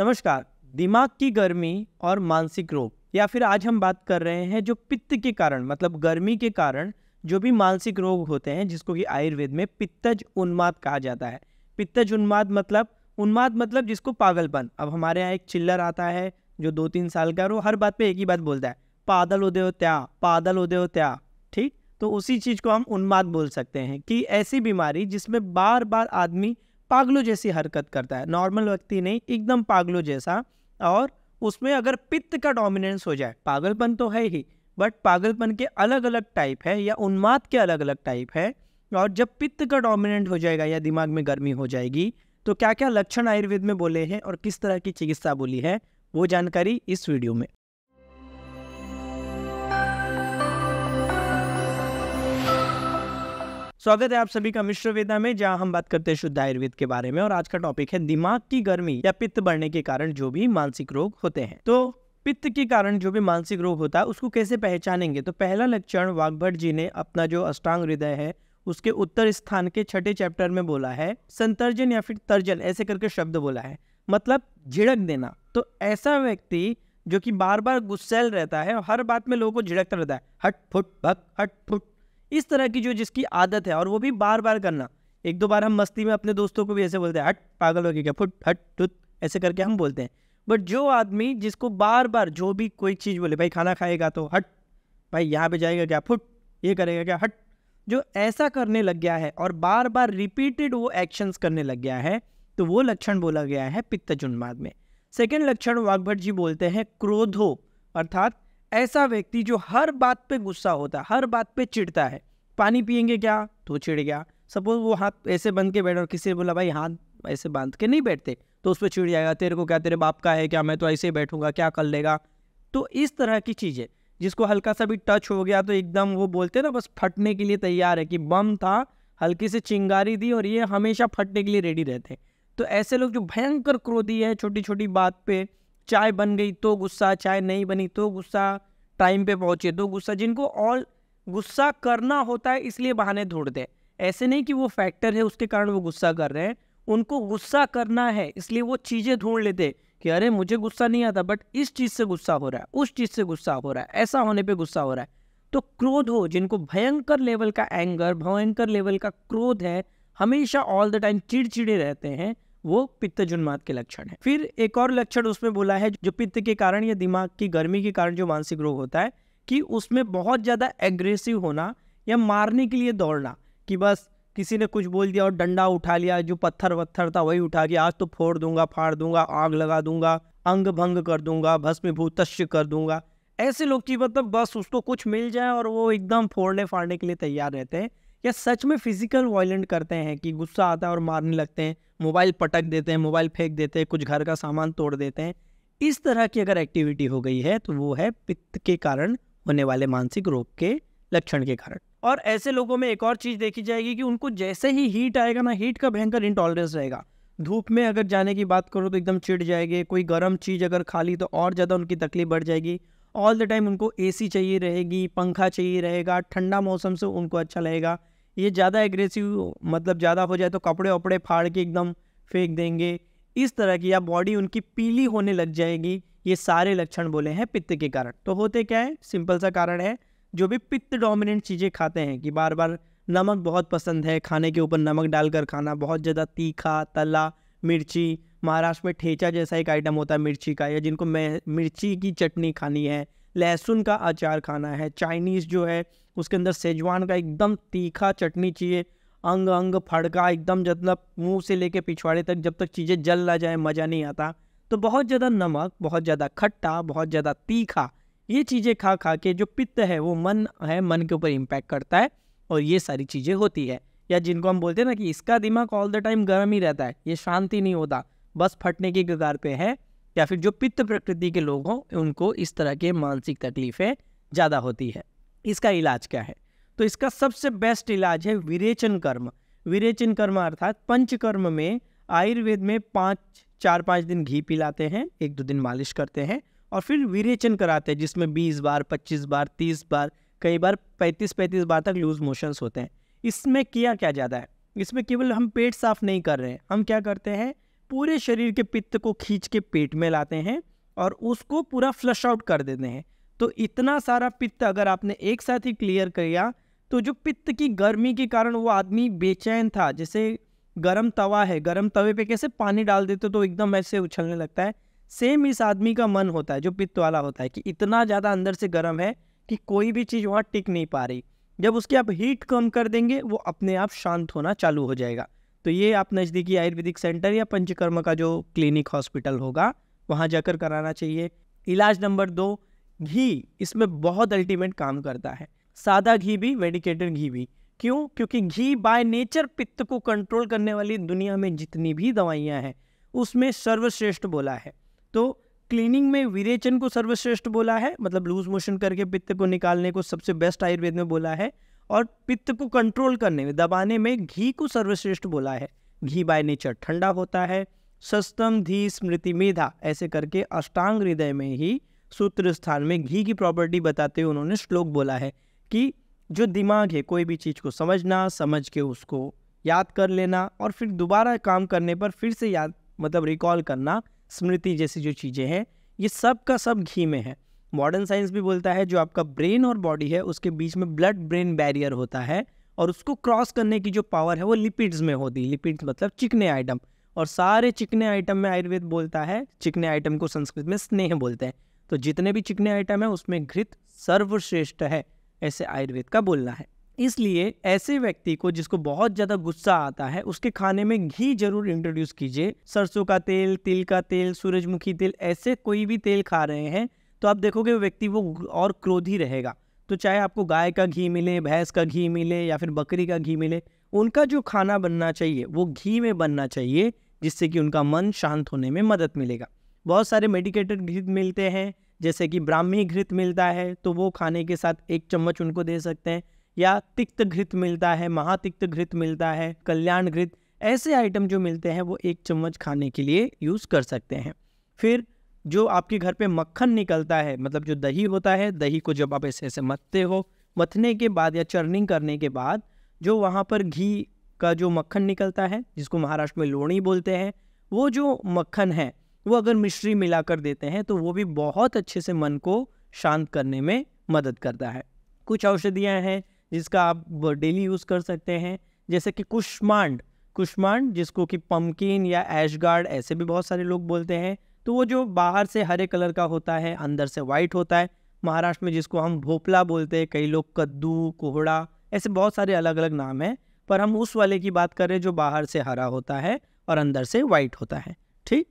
नमस्कार दिमाग की गर्मी और मानसिक रोग या फिर आज हम बात कर रहे हैं जो पित्त के कारण मतलब गर्मी के कारण जो भी मानसिक रोग होते हैं जिसको कि आयुर्वेद में पित्तज उन्माद कहा जाता है पित्तज उन्माद मतलब उन्माद मतलब जिसको पागलपन अब हमारे यहाँ एक चिल्लर आता है जो दो तीन साल का वो हर बात पे एक ही बात बोलता है पादल होते हो त्या पादल उदय हो त्या ठीक तो उसी चीज़ को हम उन्माद बोल सकते हैं कि ऐसी बीमारी जिसमें बार बार आदमी पागलों जैसी हरकत करता है नॉर्मल व्यक्ति नहीं एकदम पागलों जैसा और उसमें अगर पित्त का डोमिनेंस हो जाए पागलपन तो है ही बट पागलपन के अलग अलग टाइप है या उन्माद के अलग अलग टाइप है और जब पित्त का डोमिनेंट हो जाएगा या दिमाग में गर्मी हो जाएगी तो क्या क्या लक्षण आयुर्वेद में बोले हैं और किस तरह की चिकित्सा बोली है वो जानकारी इस वीडियो में स्वागत है आप सभी का मिश्र वेदा में जहां हम बात करते हैं शुद्ध आयुर्वेद के बारे में और आज का टॉपिक है दिमाग की गर्मी या पित्त बढ़ने के कारण जो भी मानसिक रोग होते हैं तो पित्त के कारण जो भी मानसिक रोग होता है उसको कैसे पहचानेंगे तो पहला लक्षण वाघभट जी ने अपना जो अष्टांग हृदय है उसके उत्तर स्थान के छठे चैप्टर में बोला है संतर्जन या फिर तर्जन ऐसे करके शब्द बोला है मतलब झिड़क देना तो ऐसा व्यक्ति जो कि बार बार गुस्सेल रहता है और हर बात में लोगों को झिड़कता रहता है हट फुट भक हट फुट इस तरह की जो जिसकी आदत है और वो भी बार बार करना एक दो बार हम मस्ती में अपने दोस्तों को भी ऐसे बोलते हैं हट पागल हो गया क्या फुट हट टुत ऐसे करके हम बोलते हैं बट जो आदमी जिसको बार बार जो भी कोई चीज़ बोले भाई खाना खाएगा तो हट भाई यहाँ पे जाएगा क्या फुट ये करेगा क्या हट जो ऐसा करने लग गया है और बार बार रिपीटेड वो एक्शंस करने लग गया है तो वो लक्षण बोला गया है पित्तजुन्माद में सेकेंड लक्षण वाग्भट जी बोलते हैं क्रोधो अर्थात ऐसा व्यक्ति जो हर बात पे गुस्सा होता है हर बात पे चिढ़ता है पानी पियेंगे क्या तो चिढ़ गया सपोज वो हाथ ऐसे बंद के बैठ और किसी ने बोला भाई हाथ ऐसे बांध के नहीं बैठते तो उस पर चिड़ जाएगा तेरे को क्या तेरे बाप का है क्या मैं तो ऐसे ही बैठूंगा क्या कर लेगा तो इस तरह की चीज़ें जिसको हल्का सा भी टच हो गया तो एकदम वो बोलते ना बस फटने के लिए तैयार है कि बम था हल्की से चिंगारी दी और ये हमेशा फटने के लिए रेडी रहते हैं तो ऐसे लोग जो भयंकर क्रोधी है छोटी छोटी बात पे चाय बन गई तो गुस्सा चाय नहीं बनी तो गुस्सा टाइम पे पहुँचे तो गुस्सा जिनको और गुस्सा करना होता है इसलिए बहाने ढूंढ दें ऐसे नहीं कि वो फैक्टर है उसके कारण वो गुस्सा कर रहे हैं उनको गुस्सा करना है इसलिए वो चीज़ें ढूंढ लेते कि अरे मुझे गुस्सा नहीं आता बट इस चीज़ से गुस्सा हो रहा है उस चीज़ से गुस्सा हो रहा है ऐसा होने पर गुस्सा हो रहा है तो क्रोध हो जिनको भयंकर लेवल का एंगर भयंकर लेवल का क्रोध है हमेशा ऑल द टाइम चिड़चिड़े रहते हैं वो पित्त जुन्माद के लक्षण है फिर एक और लक्षण उसमें बोला है जो पित्त के कारण या दिमाग की गर्मी के कारण जो मानसिक रोग होता है कि उसमें बहुत ज़्यादा एग्रेसिव होना या मारने के लिए दौड़ना कि बस किसी ने कुछ बोल दिया और डंडा उठा लिया जो पत्थर वत्थर था वही उठा गया आज तो फोड़ दूंगा फाड़ दूंगा आग लगा दूंगा अंग भंग कर दूंगा भस्मीभूत कर दूंगा ऐसे लोग की मतलब बस उसको कुछ मिल जाए और वो एकदम फोड़ने फाड़ने के लिए तैयार रहते हैं या सच में फिजिकल वायलेंट करते हैं कि गुस्सा आता है और मारने लगते हैं मोबाइल पटक देते हैं मोबाइल फेंक देते हैं कुछ घर का सामान तोड़ देते हैं इस तरह की अगर एक्टिविटी हो गई है तो वो है पित्त के कारण होने वाले मानसिक रोग के लक्षण के कारण और ऐसे लोगों में एक और चीज़ देखी जाएगी कि उनको जैसे ही हीट आएगा ना हीट का भयंकर इंटॉलरेंस रहेगा धूप में अगर जाने की बात करो तो एकदम चिढ़ जाएंगे कोई गर्म चीज़ अगर खा ली तो और ज़्यादा उनकी तकलीफ बढ़ जाएगी ऑल द टाइम उनको एसी चाहिए रहेगी पंखा चाहिए रहेगा ठंडा मौसम से उनको अच्छा लगेगा ये ज़्यादा एग्रेसिव मतलब ज़्यादा हो जाए तो कपड़े वपड़े फाड़ के एकदम फेंक देंगे इस तरह की या बॉडी उनकी पीली होने लग जाएगी ये सारे लक्षण बोले हैं पित्त के कारण तो होते क्या है सिंपल सा कारण है जो भी पित्त डोमिनेंट चीज़ें खाते हैं कि बार बार नमक बहुत पसंद है खाने के ऊपर नमक डालकर खाना बहुत ज़्यादा तीखा तला मिर्ची महाराष्ट्र में ठेचा जैसा एक आइटम होता है मिर्ची का या जिनको मिर्ची की चटनी खानी है लहसुन का अचार खाना है चाइनीज़ जो है उसके अंदर सेजवान का एकदम तीखा चटनी चाहिए अंग अंग फड़का एकदम मतलब मुंह से लेके पिछवाड़े तक जब तक चीज़ें जल ना जाए मज़ा नहीं आता तो बहुत ज़्यादा नमक बहुत ज़्यादा खट्टा बहुत ज़्यादा तीखा ये चीज़ें खा खा के जो पित्त है वो मन है मन के ऊपर इम्पैक्ट करता है और ये सारी चीज़ें होती है या जिनको हम बोलते हैं ना कि इसका दिमाग ऑल द टाइम गर्म ही रहता है ये शांति नहीं होता बस फटने की कगार पे है या फिर जो पित्त प्रकृति के लोग हों उनको इस तरह के मानसिक तकलीफ़ें ज़्यादा होती है इसका इलाज क्या है तो इसका सबसे बेस्ट इलाज है विरेचन कर्म विरेचन कर्म अर्थात पंचकर्म में आयुर्वेद में पाँच चार पाँच दिन घी पिलाते हैं एक दो दिन मालिश करते हैं और फिर विरेचन कराते हैं जिसमें बीस बार पच्चीस बार तीस बार कई बार पैंतीस पैंतीस बार तक लूज मोशंस होते हैं इसमें किया क्या जाता है इसमें केवल हम पेट साफ नहीं कर रहे हैं हम क्या करते हैं पूरे शरीर के पित्त को खींच के पेट में लाते हैं और उसको पूरा फ्लश आउट कर देते हैं तो इतना सारा पित्त अगर आपने एक साथ ही क्लियर किया तो जो पित्त की गर्मी के कारण वो आदमी बेचैन था जैसे गर्म तवा है गर्म तवे पे कैसे पानी डाल देते तो एकदम ऐसे उछलने लगता है सेम इस आदमी का मन होता है जो पित्त वाला होता है कि इतना ज़्यादा अंदर से गर्म है कि कोई भी चीज़ वहाँ टिक नहीं पा रही जब उसकी आप हीट कम कर देंगे वो अपने आप शांत होना चालू हो जाएगा तो ये आप नज़दीकी आयुर्वेदिक सेंटर या पंचकर्म का जो क्लिनिक हॉस्पिटल होगा वहाँ जाकर कराना चाहिए इलाज नंबर दो घी इसमें बहुत अल्टीमेट काम करता है सादा घी भी मेडिकेटेड घी भी क्यों क्योंकि घी बाय नेचर पित्त को कंट्रोल करने वाली दुनिया में जितनी भी दवाइयाँ हैं उसमें सर्वश्रेष्ठ बोला है तो क्लीनिंग में विरेचन को सर्वश्रेष्ठ बोला है मतलब लूज मोशन करके पित्त को निकालने को सबसे बेस्ट आयुर्वेद में बोला है और पित्त को कंट्रोल करने में दबाने में घी को सर्वश्रेष्ठ बोला है घी बाय नेचर ठंडा होता है सस्तम धी स्मृति मेधा ऐसे करके अष्टांग हृदय में ही सूत्र स्थान में घी की प्रॉपर्टी बताते हुए उन्होंने श्लोक बोला है कि जो दिमाग है कोई भी चीज़ को समझना समझ के उसको याद कर लेना और फिर दोबारा काम करने पर फिर से याद मतलब रिकॉल करना स्मृति जैसी जो चीज़ें हैं ये सब का सब घी में है मॉडर्न साइंस भी बोलता है जो आपका ब्रेन और बॉडी है उसके बीच में ब्लड ब्रेन बैरियर होता है और उसको क्रॉस करने की जो पावर है वो लिपिड्स में होती है लिपिड्स मतलब चिकने आइटम और सारे चिकने आइटम में आयुर्वेद बोलता है चिकने आइटम को संस्कृत में स्नेह बोलते हैं तो जितने भी चिकने आइटम है उसमें घृत सर्वश्रेष्ठ है ऐसे आयुर्वेद का बोलना है इसलिए ऐसे व्यक्ति को जिसको बहुत ज़्यादा गुस्सा आता है उसके खाने में घी जरूर इंट्रोड्यूस कीजिए सरसों का तेल तिल का तेल सूरजमुखी तेल ऐसे कोई भी तेल खा रहे हैं तो आप देखोगे वो व्यक्ति वो और क्रोधी रहेगा तो चाहे आपको गाय का घी मिले भैंस का घी मिले या फिर बकरी का घी मिले उनका जो खाना बनना चाहिए वो घी में बनना चाहिए जिससे कि उनका मन शांत होने में मदद मिलेगा बहुत सारे मेडिकेटेड घृत मिलते हैं जैसे कि ब्राह्मी घृत मिलता है तो वो खाने के साथ एक चम्मच उनको दे सकते हैं या तिक्त घृत मिलता है महातिक्त घृत मिलता है कल्याण घृत ऐसे आइटम जो मिलते हैं वो एक चम्मच खाने के लिए यूज़ कर सकते हैं फिर जो आपके घर पे मक्खन निकलता है मतलब जो दही होता है दही को जब आप ऐसे ऐसे मथते हो मथने के बाद या चर्निंग करने के बाद जो वहाँ पर घी का जो मक्खन निकलता है जिसको महाराष्ट्र में लोणी बोलते हैं वो जो मक्खन है वो अगर मिश्री मिलाकर देते हैं तो वो भी बहुत अच्छे से मन को शांत करने में मदद करता है कुछ औषधियाँ हैं जिसका आप डेली यूज़ कर सकते हैं जैसे कि कुष्मांड कुष्मांड जिसको कि पम्पकिन या एशगार्ड ऐसे भी बहुत सारे लोग बोलते हैं तो वो जो बाहर से हरे कलर का होता है अंदर से वाइट होता है महाराष्ट्र में जिसको हम भोपला बोलते हैं कई लोग कद्दू कोहड़ा ऐसे बहुत सारे अलग अलग नाम हैं पर हम उस वाले की बात कर रहे हैं जो बाहर से हरा होता है और अंदर से वाइट होता है ठीक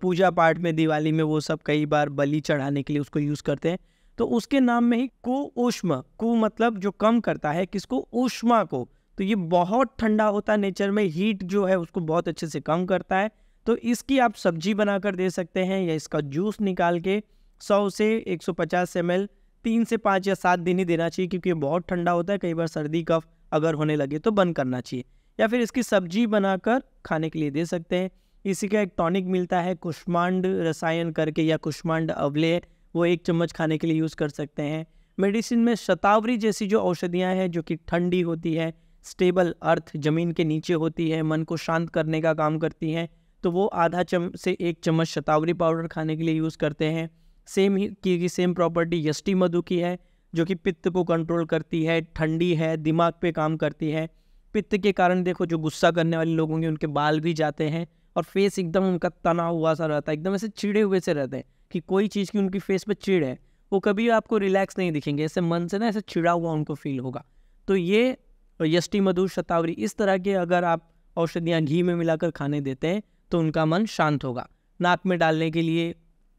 पूजा पाठ में दिवाली में वो सब कई बार बलि चढ़ाने के लिए उसको यूज़ करते हैं तो उसके नाम में ही को उष्म को मतलब जो कम करता है किसको उष्मा को तो ये बहुत ठंडा होता है नेचर में हीट जो है उसको बहुत अच्छे से कम करता है तो इसकी आप सब्जी बनाकर दे सकते हैं या इसका जूस निकाल के 100 से 150 सौ पचास एम एल तीन से पाँच या सात दिन ही देना चाहिए क्योंकि बहुत ठंडा होता है कई बार सर्दी कफ अगर होने लगे तो बंद करना चाहिए या फिर इसकी सब्जी बनाकर खाने के लिए दे सकते हैं इसी का एक टॉनिक मिलता है कुष्मांड रसायन करके या कुष्मांड अवले वो एक चम्मच खाने के लिए यूज़ कर सकते हैं मेडिसिन में शतावरी जैसी जो औषधियाँ हैं जो कि ठंडी होती है स्टेबल अर्थ जमीन के नीचे होती है मन को शांत करने का काम करती हैं तो वो आधा चम से एक चम्मच शतावरी पाउडर खाने के लिए यूज़ करते हैं सेम ही की सेम प्रॉपर्टी यष्टि मधु की है जो कि पित्त को कंट्रोल करती है ठंडी है दिमाग पे काम करती है पित्त के कारण देखो जो गुस्सा करने वाले लोग होंगे उनके बाल भी जाते हैं और फेस एकदम उनका तना हुआ सा रहता है एकदम ऐसे चिड़े हुए से रहते हैं कि कोई चीज़ की उनकी फेस पर चिड़ है वो कभी आपको रिलैक्स नहीं दिखेंगे ऐसे मन से ना ऐसे चिड़ा हुआ उनको फील होगा तो ये यष्टि मधु शतावरी इस तरह के अगर आप औषधियाँ घी में मिलाकर खाने देते हैं तो उनका मन शांत होगा नाक में डालने के लिए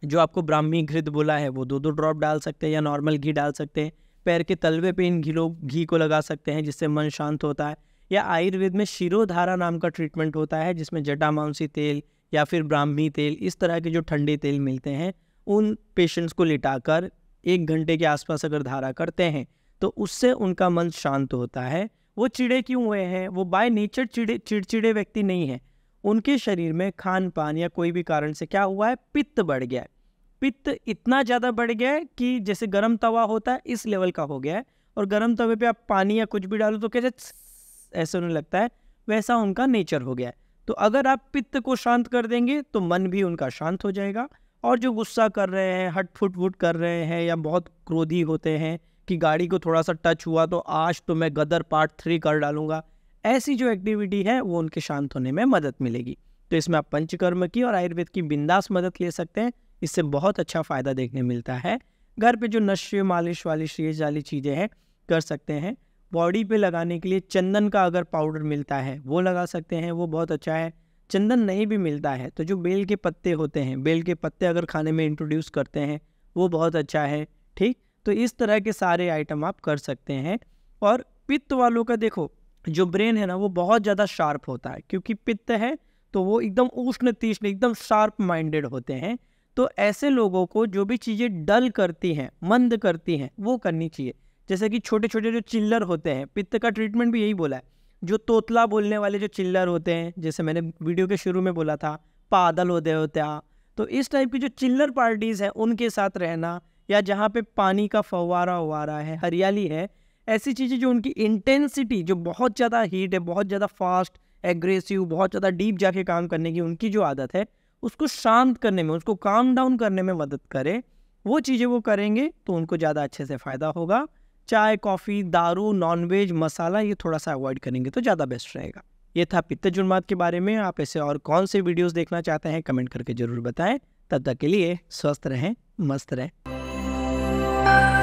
जो आपको ब्राह्मी घृत बोला है वो दो दो ड्रॉप डाल सकते हैं या नॉर्मल घी डाल सकते हैं पैर के तलवे पे इन घिलो घी को लगा सकते हैं जिससे मन शांत होता है या आयुर्वेद में शिरोधारा नाम का ट्रीटमेंट होता है जिसमें जटामांसी तेल या फिर ब्राह्मी तेल इस तरह के जो ठंडे तेल मिलते हैं उन पेशेंट्स को लिटाकर एक घंटे के आसपास अगर धारा करते हैं तो उससे उनका मन शांत होता है वो चिड़े क्यों हुए हैं वो बाय नेचर चिड़े चिड़चिड़े व्यक्ति नहीं है उनके शरीर में खान पान या कोई भी कारण से क्या हुआ है पित्त बढ़ गया है पित्त इतना ज़्यादा बढ़ गया है कि जैसे गर्म तवा होता है इस लेवल का हो गया है और गर्म तवे पे आप पानी या कुछ भी डालो तो कैसे ऐसे उन्हें लगता है वैसा उनका नेचर हो गया है तो अगर आप पित्त को शांत कर देंगे तो मन भी उनका शांत हो जाएगा और जो गुस्सा कर रहे हैं हट फुट फुट कर रहे हैं या बहुत क्रोधी होते हैं कि गाड़ी को थोड़ा सा टच हुआ तो आज तो मैं गदर पार्ट थ्री कर डालूंगा ऐसी जो एक्टिविटी है वो उनके शांत होने में मदद मिलेगी तो इसमें आप पंचकर्म की और आयुर्वेद की बिंदास मदद ले सकते हैं इससे बहुत अच्छा फ़ायदा देखने मिलता है घर पे जो नश्य मालिश वाली शेज वाली चीज़ें हैं कर सकते हैं बॉडी पे लगाने के लिए चंदन का अगर पाउडर मिलता है वो लगा सकते हैं वो बहुत अच्छा है चंदन नहीं भी मिलता है तो जो बेल के पत्ते होते हैं बेल के पत्ते अगर खाने में इंट्रोड्यूस करते हैं वो बहुत अच्छा है ठीक तो इस तरह के सारे आइटम आप कर सकते हैं और पित्त वालों का देखो जो ब्रेन है ना वो बहुत ज़्यादा शार्प होता है क्योंकि पित्त है तो वो एकदम उष्ण तीक्ष्ण एकदम शार्प माइंडेड होते हैं तो ऐसे लोगों को जो भी चीज़ें डल करती हैं मंद करती हैं वो करनी चाहिए जैसे कि छोटे छोटे जो चिल्लर होते हैं पित्त का ट्रीटमेंट भी यही बोला है जो तोतला बोलने वाले जो चिल्लर होते हैं जैसे मैंने वीडियो के शुरू में बोला था पादल होते होते तो इस टाइप की जो चिल्लर पार्टीज़ हैं उनके साथ रहना या जहाँ पे पानी का फवारा ववारा है हरियाली है ऐसी चीज़ें जो उनकी इंटेंसिटी जो बहुत ज़्यादा हीट है बहुत ज़्यादा फास्ट एग्रेसिव बहुत ज़्यादा डीप जाके काम करने की उनकी जो आदत है उसको शांत करने में उसको काम डाउन करने में मदद करें वो चीज़ें वो करेंगे तो उनको ज़्यादा अच्छे से फ़ायदा होगा चाय कॉफ़ी दारू नॉनवेज मसाला ये थोड़ा सा अवॉइड करेंगे तो ज़्यादा बेस्ट रहेगा ये था पित्त जुर्मात के बारे में आप ऐसे और कौन से वीडियोस देखना चाहते हैं कमेंट करके ज़रूर बताएं तब तक के लिए स्वस्थ रहें मस्त रहें